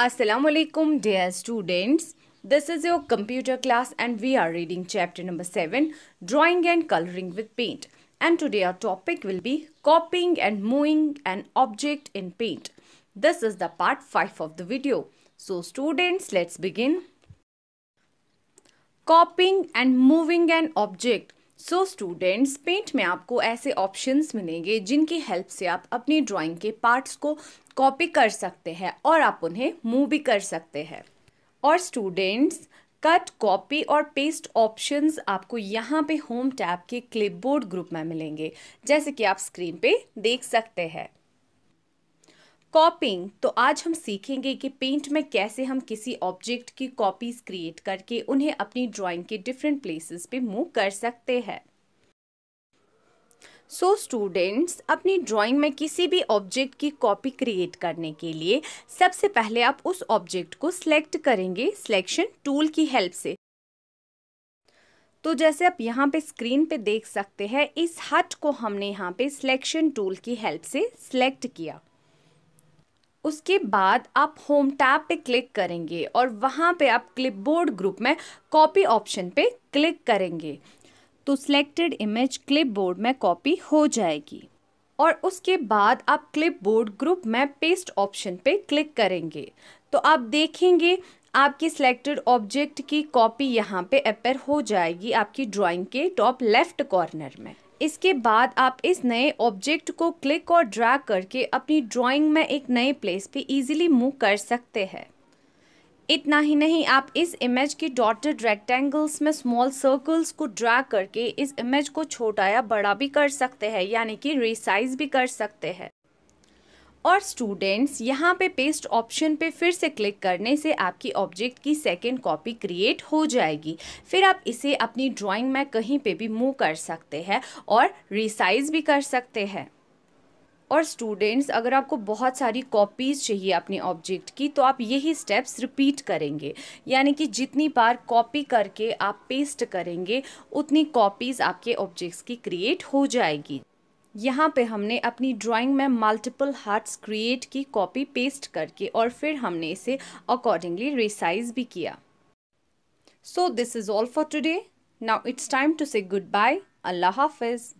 Assalamualaikum dear students this is your computer class and we are reading chapter number 7 drawing and coloring with paint and today our topic will be copying and moving an object in paint this is the part 5 of the video so students let's begin copying and moving an object so so students paint में आपको ऐसे options मिलेंगे जिनकी help से आप अपनी drawing के parts को कॉपी कर सकते हैं और आप उन्हें मूव भी कर सकते हैं और स्टूडेंट्स कट कॉपी और पेस्ट ऑप्शंस आपको यहाँ पे होम टैब के क्लिपबोर्ड ग्रुप में मिलेंगे जैसे कि आप स्क्रीन पे देख सकते हैं कॉपिंग तो आज हम सीखेंगे कि पेंट में कैसे हम किसी ऑब्जेक्ट की कॉपीज क्रिएट करके उन्हें अपनी ड्राइंग के डिफरेंट प्लेसेस पे मूव कर सकते हैं सो so, स्टूडेंट्स अपनी ड्राइंग में किसी भी ऑब्जेक्ट की कॉपी क्रिएट करने के लिए सबसे पहले आप उस ऑब्जेक्ट को सिलेक्ट करेंगे सिलेक्शन टूल की हेल्प से तो जैसे आप यहाँ पे स्क्रीन पे देख सकते हैं इस हट को हमने यहाँ पे सिलेक्शन टूल की हेल्प से सिलेक्ट किया उसके बाद आप होम टैब पे क्लिक करेंगे और वहाँ पे आप क्लिपबोर्ड ग्रुप में कॉपी ऑप्शन पे क्लिक करेंगे तो सिलेक्टेड इमेज क्लिपबोर्ड में कॉपी हो जाएगी और उसके बाद आप क्लिपबोर्ड ग्रुप में पेस्ट ऑप्शन पे क्लिक करेंगे तो आप देखेंगे आपकी सिलेक्टेड ऑब्जेक्ट की कॉपी यहाँ पे अपेयर हो जाएगी आपकी ड्राइंग के टॉप लेफ्ट कॉर्नर में इसके बाद आप इस नए ऑब्जेक्ट को क्लिक और ड्रैग करके अपनी ड्राइंग में एक नए प्लेस पे इजीली मूव कर सकते हैं इतना ही नहीं आप इस इमेज की डॉटेड रेक्टेंगल्स में स्मॉल सर्कल्स को ड्रा करके इस इमेज को छोटा या बड़ा भी कर सकते हैं यानी कि रिसाइज भी कर सकते हैं और स्टूडेंट्स यहाँ पे पेस्ट ऑप्शन पे फिर से क्लिक करने से आपकी ऑब्जेक्ट की सेकेंड कॉपी क्रिएट हो जाएगी फिर आप इसे अपनी ड्राइंग में कहीं पे भी मूव कर सकते हैं और रिसाइज भी कर सकते हैं और स्टूडेंट्स अगर आपको बहुत सारी कॉपीज़ चाहिए अपने ऑब्जेक्ट की तो आप यही स्टेप्स रिपीट करेंगे यानी कि जितनी बार कॉपी करके आप पेस्ट करेंगे उतनी कॉपीज़ आपके ऑब्जेक्ट्स की क्रिएट हो जाएगी यहाँ पे हमने अपनी ड्राइंग में मल्टीपल हार्ट्स क्रिएट की कॉपी पेस्ट करके और फिर हमने इसे अकॉर्डिंगली रिसाइज भी किया so this is all for today now it's time to say good bye अल्लाह हाफिज़